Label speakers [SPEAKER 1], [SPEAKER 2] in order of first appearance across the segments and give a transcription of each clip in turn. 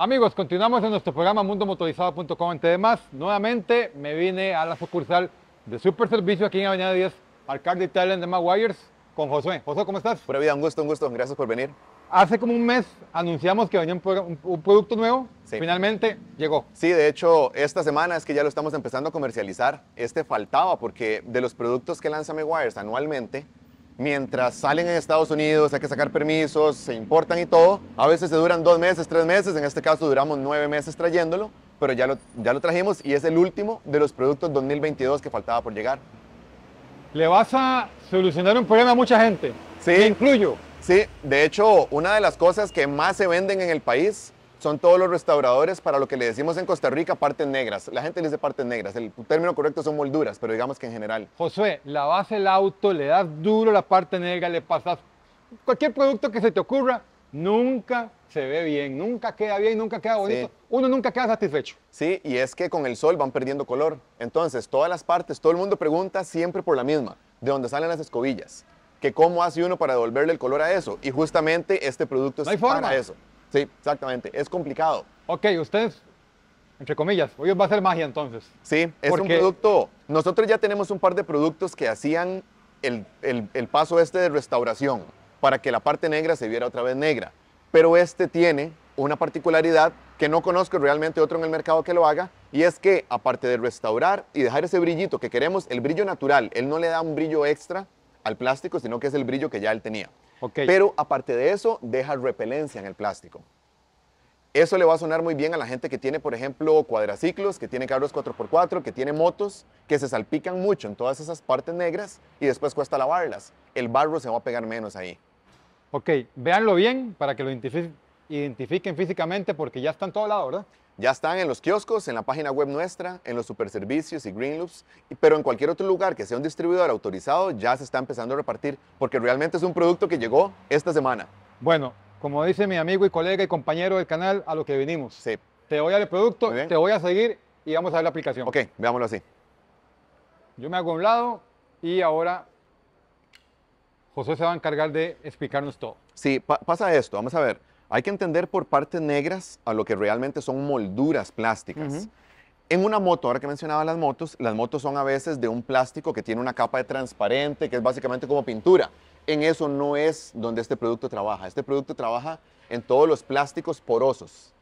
[SPEAKER 1] Amigos, continuamos en nuestro programa mundomotorizado.com. Entre demás, nuevamente me vine a la sucursal de Super Servicio aquí en Avenida 10, Alcalde Talent de Maguires, con
[SPEAKER 2] Josué. Josué, ¿cómo estás? Pura vida, un gusto, un gusto. Gracias por venir. Hace como un mes anunciamos que venía un, producto nuevo. Finalmente llegó. Sí, de hecho, esta semana es que ya lo estamos empezando a comercializar. Este faltaba porque de los productos que lanza Maguires anualmente, mientras salen en Estados Unidos, hay que sacar permisos, se importan y todo. A veces se duran dos meses, tres meses, en este caso duramos nueve meses trayéndolo, pero ya lo, ya lo trajimos y es el último de los productos 2022 que faltaba por llegar. Le vas a solucionar un problema a mucha gente. Sí. incluyo. Sí, de hecho, una de las cosas que más se venden en el país son todos los restauradores para lo que le decimos en Costa Rica partes negras. La gente le dice partes negras, el término correcto son molduras, pero digamos que en general.
[SPEAKER 1] Josué, lavas el auto, le das duro la parte negra, le pasas cualquier producto que se te ocurra, nunca se ve bien, nunca
[SPEAKER 2] queda bien, nunca queda bonito. Uno nunca queda satisfecho. Sí, y es que con el sol van perdiendo color. Entonces, todas las partes, todo el mundo pregunta siempre por la misma, de dónde salen las escobillas, que cómo hace uno para devolverle el color a eso. Y justamente este producto es para eso. Sí, exactamente. Es complicado.
[SPEAKER 1] Ok, ustedes, entre comillas, hoy va a ser magia entonces.
[SPEAKER 2] Sí, es un producto. Nosotros ya tenemos un par de productos que hacían el, el, el paso este de restauración para que la parte negra se viera otra vez negra. Pero este tiene una particularidad que no conozco realmente otro en el mercado que lo haga, y es que aparte de restaurar y dejar ese brillito que queremos, el brillo natural, él no le da un brillo extra al plástico, sino que es el brillo que ya él tenía. Pero aparte de eso, deja repelencia en el plástico. Eso le va a sonar muy bien a la gente que tiene, por ejemplo, cuadraciclos, que tiene carros 4x4, que tiene motos, que se salpican mucho en todas esas partes negras y después cuesta lavarlas. El barro se va a pegar menos ahí. Ok, véanlo bien para que lo identifiquen físicamente porque ya está en todo lado, ¿verdad? Ya están en los kioscos, en la página web nuestra, en los superservicios y Loops, pero en cualquier otro lugar que sea un distribuidor autorizado ya se está empezando a repartir, porque realmente es un producto que llegó esta semana.
[SPEAKER 1] Bueno, como dice mi amigo y colega y compañero del canal, a lo que vinimos. Sí. Te voy al producto, te voy a seguir y vamos a ver la aplicación.
[SPEAKER 2] Ok, veámoslo así.
[SPEAKER 1] Yo me hago a un lado y ahora José se va a encargar de explicarnos todo.
[SPEAKER 2] Sí, pasa esto, vamos a ver. Hay que entender por partes negras a lo que realmente son molduras plásticas. En una moto, ahora que mencionaba las motos, las motos son a veces de un plástico que tiene una capa de transparente, que es básicamente como pintura. En eso no es donde este producto trabaja. Este producto trabaja en todos los plásticos porosos.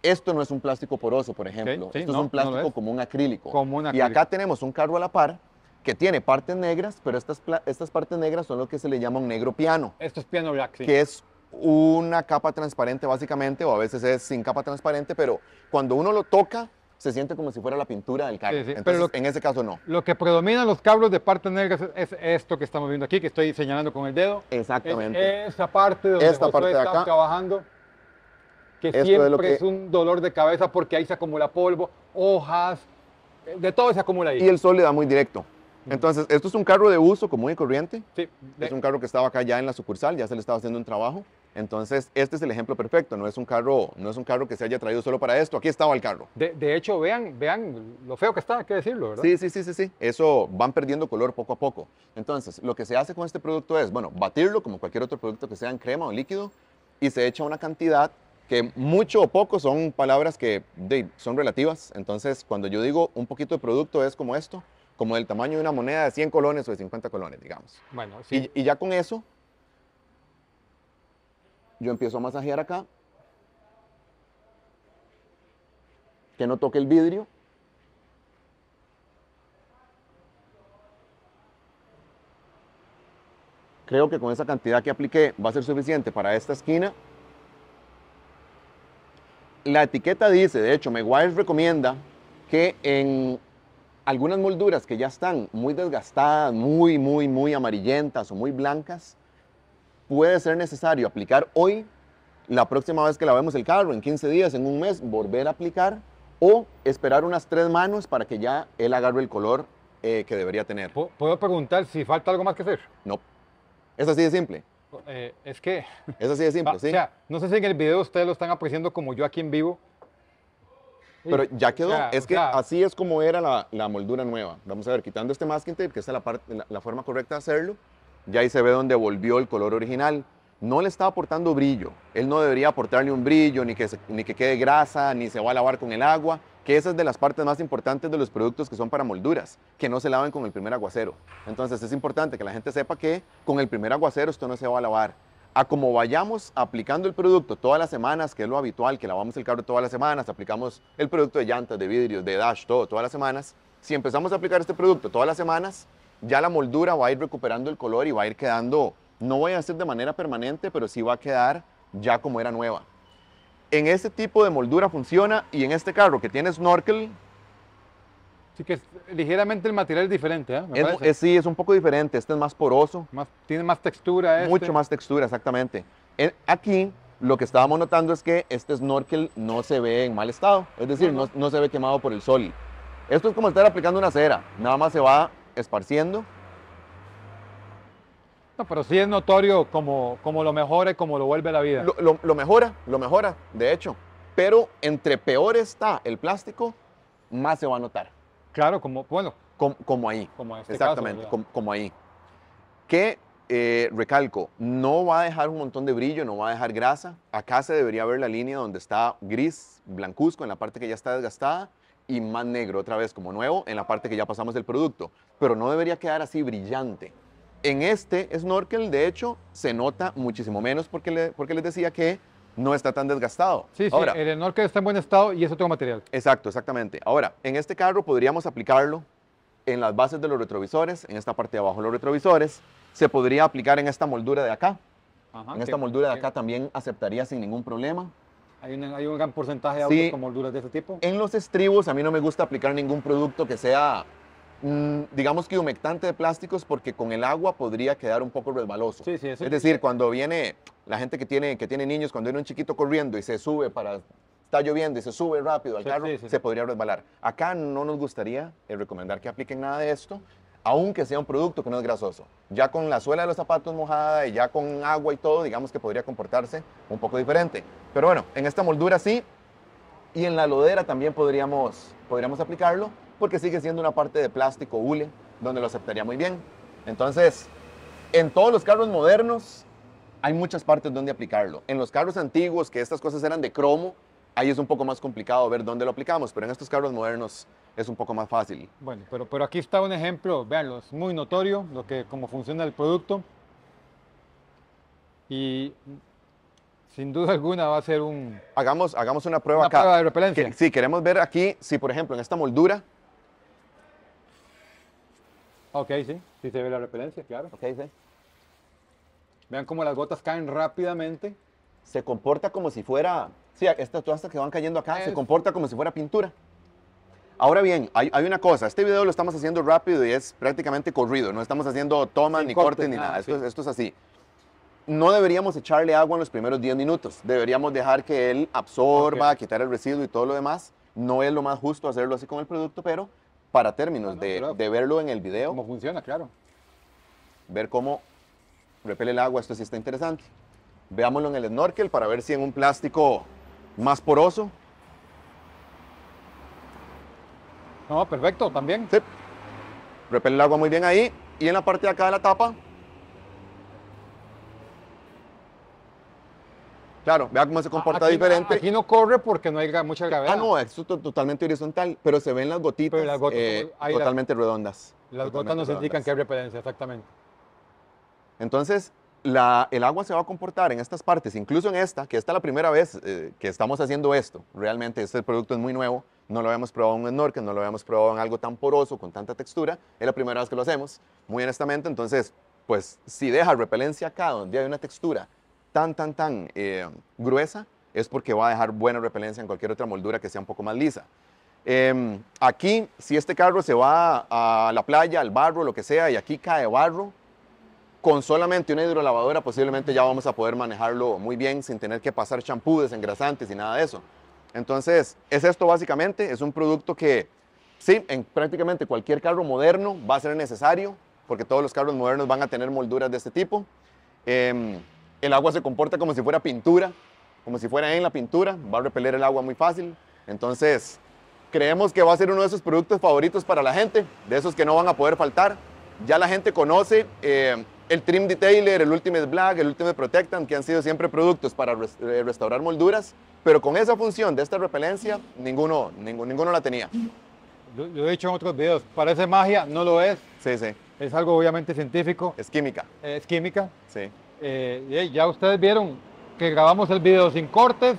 [SPEAKER 2] Esto no es un plástico poroso, por ejemplo. Esto es un plástico como un acrílico. Como Y acá tenemos un carro a la par que tiene partes negras, pero estas, estas partes negras son lo que se le llama un negro piano.
[SPEAKER 1] Esto es piano black, Que es
[SPEAKER 2] una capa transparente básicamente, o a veces es sin capa transparente, pero cuando uno lo toca, se siente como si fuera la pintura del carro. pero en ese caso no.
[SPEAKER 1] Lo que predomina los cables de parte negra es, esto que estamos viendo aquí, que estoy señalando con el dedo. Exactamente.
[SPEAKER 2] esa parte de Esta parte trabajando,
[SPEAKER 1] que siempre es, un dolor de cabeza porque ahí se acumula polvo, hojas, eh, de todo
[SPEAKER 2] se acumula ahí. Y el sol le da muy directo. Entonces, esto es un carro de uso común y corriente. Sí. Es un carro que estaba acá ya en la sucursal, ya se le estaba haciendo un trabajo. Entonces, este es el ejemplo perfecto, no es un carro, no es un carro que se haya traído solo para esto, aquí estaba el carro.
[SPEAKER 1] De, hecho, vean, vean lo feo que está, hay que
[SPEAKER 2] decirlo, ¿verdad? Sí, sí, sí, sí, sí, eso van perdiendo color poco a poco. Entonces, lo que se hace con este producto es, bueno, batirlo como cualquier otro producto que sea en crema o líquido y se echa una cantidad que mucho o poco son palabras que son relativas. Entonces, cuando yo digo un poquito de producto es como esto, como del tamaño de una moneda de 100 colones o de 50 colones, digamos. Bueno, sí. y, ya con eso, yo empiezo a masajear acá. Que no toque el vidrio. Creo que con esa cantidad que apliqué va a ser suficiente para esta esquina. La etiqueta dice, de hecho, Meguiar recomienda que en algunas molduras que ya están muy desgastadas, muy, muy, muy amarillentas o muy blancas, puede ser necesario aplicar hoy, la próxima vez que lavemos el carro, en 15 días, en un mes, volver a aplicar o esperar unas tres manos para que ya él agarre el color eh, que debería tener. ¿Puedo preguntar si falta algo más que hacer? No. Es así de simple.
[SPEAKER 1] Eh, es que...
[SPEAKER 2] Es así de simple, ah, sí. O sea,
[SPEAKER 1] no sé si en el video ustedes lo están apreciando como yo aquí en vivo, pero ya quedó. es
[SPEAKER 2] que así es como era la, la, moldura nueva. Vamos a ver, quitando este masking tape, que es la, parte, la, forma correcta de hacerlo, ya ahí se ve donde volvió el color original. No le está aportando brillo. Él no debería aportarle un brillo, ni que, ni que quede grasa, ni se va a lavar con el agua, que esa es de las partes más importantes de los productos que son para molduras, que no se laven con el primer aguacero. Entonces es importante que la gente sepa que con el primer aguacero esto no se va a lavar a como vayamos aplicando el producto todas las semanas, que es lo habitual, que lavamos el carro todas las semanas, aplicamos el producto de llantas, de vidrios, de dash, todo, todas las semanas, si empezamos a aplicar este producto todas las semanas, ya la moldura va a ir recuperando el color y va a ir quedando, no voy a hacer de manera permanente, pero sí va a quedar ya como era nueva. En este tipo de moldura funciona y en este carro que tiene snorkel, Así que
[SPEAKER 1] ligeramente el material es diferente, ¿eh?
[SPEAKER 2] sí, es un poco diferente. Este es más poroso. tiene más textura. Este. Mucho más textura, exactamente. aquí lo que estábamos notando es que este snorkel no se ve en mal estado. Es decir, no, se ve quemado por el sol. Esto es como estar aplicando una cera. Nada más se va esparciendo. No, pero sí es notorio como, como lo mejora y como lo vuelve a la vida. lo mejora, lo mejora, de hecho. Pero entre peor está el plástico, más se va a notar. Claro, como, bueno. Como, ahí. Este Exactamente, como, ahí. Que, eh, recalco, no va a dejar un montón de brillo, no va a dejar grasa. Acá se debería ver la línea donde está gris, blancuzco, en la parte que ya está desgastada, y más negro, otra vez como nuevo, en la parte que ya pasamos del producto. Pero no debería quedar así brillante. En este snorkel, de hecho, se nota muchísimo menos porque, porque les decía que no está tan desgastado. Sí, sí, Ahora, el
[SPEAKER 1] Enorca está en buen estado y es otro material.
[SPEAKER 2] Exacto, exactamente. Ahora, en este carro podríamos aplicarlo en las bases de los retrovisores, en esta parte de abajo de los retrovisores, se podría aplicar en esta moldura de acá. en esta moldura de acá también aceptaría sin ningún problema. Hay
[SPEAKER 1] un, gran porcentaje de autos con
[SPEAKER 2] molduras de ese tipo. En los estribos a mí no me gusta aplicar ningún producto que sea Mm, digamos que humectante de plásticos porque con el agua podría quedar un poco resbaloso. es decir, cuando viene la gente que tiene, que tiene niños, cuando viene un chiquito corriendo y se sube para... Está lloviendo y se sube rápido al carro, se podría resbalar. Acá no nos gustaría eh, recomendar que apliquen nada de esto, aunque sea un producto que no es grasoso. Ya con la suela de los zapatos mojada y ya con agua y todo, digamos que podría comportarse un poco diferente. Pero bueno, en esta moldura sí, y en la lodera también podríamos, podríamos aplicarlo, porque sigue siendo una parte de plástico hule, donde lo aceptaría muy bien. Entonces, en todos los carros modernos hay muchas partes donde aplicarlo. En los carros antiguos, que estas cosas eran de cromo, ahí es un poco más complicado ver dónde lo aplicamos, pero en estos carros modernos es un poco más fácil.
[SPEAKER 1] Bueno, pero, pero aquí está un ejemplo, veanlo, es muy notorio lo que, cómo funciona el producto.
[SPEAKER 2] Y sin duda alguna va a ser un... Hagamos, hagamos una prueba una Prueba de repelencia. sí, queremos ver aquí si, por ejemplo, en esta moldura
[SPEAKER 1] Ok, sí. Sí se ve la repelencia, claro. Ok, sí.
[SPEAKER 2] Vean cómo las gotas caen rápidamente. Se comporta como si fuera... Sí, estas todas que van cayendo acá, se comporta como si fuera pintura. Ahora bien, hay, una cosa, este video lo estamos haciendo rápido y es prácticamente corrido, no estamos haciendo toma ni corte, ni ah, nada, esto, es así. No deberíamos echarle agua en los primeros 10 minutos, deberíamos dejar que él absorba, quitar el residuo y todo lo demás. No es lo más justo hacerlo así con el producto, pero para términos ah, de, de, verlo en el video. Cómo funciona, claro. Ver cómo repele el agua, esto sí está interesante. Veámoslo en el snorkel para ver si en un plástico más poroso. No, perfecto, también. Sí. Repele el agua muy bien ahí. Y en la parte de acá de la tapa, Claro, vea cómo se comporta diferente. Aquí no corre porque no hay mucha gravedad. Ah, no, es totalmente horizontal, pero se ven las gotitas, eh, totalmente redondas.
[SPEAKER 1] Las gotas nos indican que hay repelencia, exactamente.
[SPEAKER 2] Entonces, la, el agua se va a comportar en estas partes, incluso en esta, que esta es la primera vez eh, que estamos haciendo esto. Realmente este producto es muy nuevo, no lo habíamos probado en un snorkel, no lo habíamos probado en algo tan poroso, con tanta textura. Es la primera vez que lo hacemos, muy honestamente. Entonces, pues si deja repelencia acá, donde hay una textura tan, tan, tan eh, gruesa, es porque va a dejar buena repelencia en cualquier otra moldura que sea un poco más lisa. Em, aquí, si este carro se va a la playa, al barro, lo que sea, y aquí cae barro, con solamente una hidrolavadora posiblemente ya vamos a poder manejarlo muy bien sin tener que pasar champú, desengrasantes y nada de eso. Entonces, es esto básicamente, es un producto que sí, en prácticamente cualquier carro moderno va a ser necesario, porque todos los carros modernos van a tener molduras de este tipo. Em, el agua se comporta como si fuera pintura, como si fuera en la pintura, va a repeler el agua muy fácil. Entonces, creemos que va a ser uno de esos productos favoritos para la gente, de esos que no van a poder faltar. Ya la gente conoce eh, el Trim Detailer, el Ultimate Black, el Ultimate Protectant, que han sido siempre productos para eh, restaurar molduras, pero con esa función de esta repelencia, ninguno, ninguno, ninguno la tenía.
[SPEAKER 1] Lo, lo, he dicho en otros videos, parece magia, no lo es. Sí, sí. Es algo obviamente científico. Es química.
[SPEAKER 2] Es química. Sí.
[SPEAKER 1] Eh, ya ustedes vieron que grabamos el video sin cortes,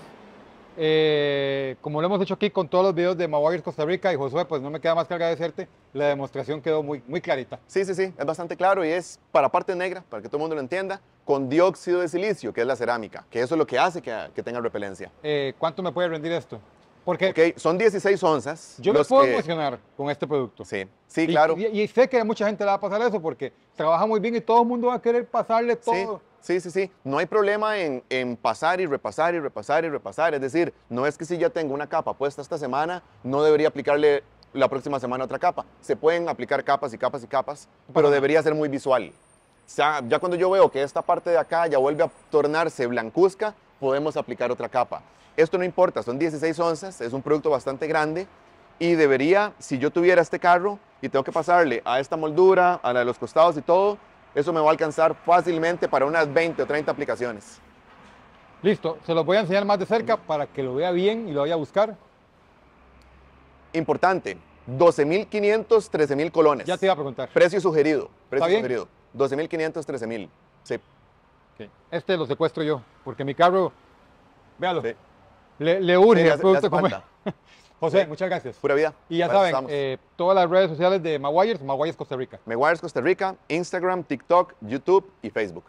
[SPEAKER 1] eh, como lo hemos hecho aquí con todos los videos de Maguires Costa Rica y Josué, pues no me queda más que agradecerte.
[SPEAKER 2] La demostración quedó muy, muy clarita. Sí, sí, sí, es bastante claro y es para parte negra, para que todo el mundo lo entienda, con dióxido de silicio, que es la cerámica, que eso es lo que hace que, que tenga repelencia. Eh, ¿Cuánto me puede rendir esto? Porque son 16 onzas. Yo me puedo emocionar con este producto. Sí, sí, claro. Y, sé que mucha gente le va a pasar eso porque trabaja muy bien y todo el mundo va a querer pasarle todo. Sí, sí, sí. No hay problema en, pasar y repasar y repasar y repasar. Es decir, no es que si ya tengo una capa puesta esta semana, no debería aplicarle la próxima semana otra capa. Se pueden aplicar capas y capas y capas, pero debería ser muy visual. ya cuando yo veo que esta parte de acá ya vuelve a tornarse blancuzca, podemos aplicar otra capa. Esto no importa, son 16 onzas, es un producto bastante grande y debería, si yo tuviera este carro y tengo que pasarle a esta moldura, a la de los costados y todo, eso me va a alcanzar fácilmente para unas 20 o 30 aplicaciones.
[SPEAKER 1] Listo, se los voy a enseñar más de cerca para que lo vea
[SPEAKER 2] bien y lo vaya a buscar. Importante, 12.500, 13.000 colones. Ya te iba a preguntar. Precio sugerido, precio sugerido. 12.500, 13.000, sí.
[SPEAKER 1] Este lo secuestro yo, porque mi carro,
[SPEAKER 2] véalo, le, le urge José, muchas gracias. Pura vida. Y ya saben, eh, todas las redes sociales de Maguires, Maguires Costa Rica. Maguires Costa Rica, Instagram, TikTok, YouTube y Facebook.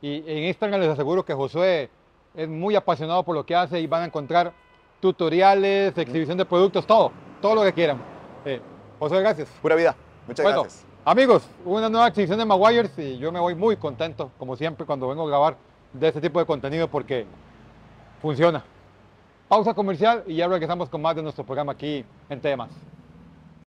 [SPEAKER 1] Y en Instagram les aseguro que José es muy apasionado por lo que hace y van a encontrar tutoriales, exhibición de productos, todo, todo lo que quieran. Eh, José, gracias. Pura vida. Muchas gracias. Amigos, una nueva exhibición de Maguires y yo me voy muy contento, como siempre, cuando vengo a grabar de este tipo de contenido porque funciona pausa comercial y ya regresamos con más de nuestro programa aquí en Temas.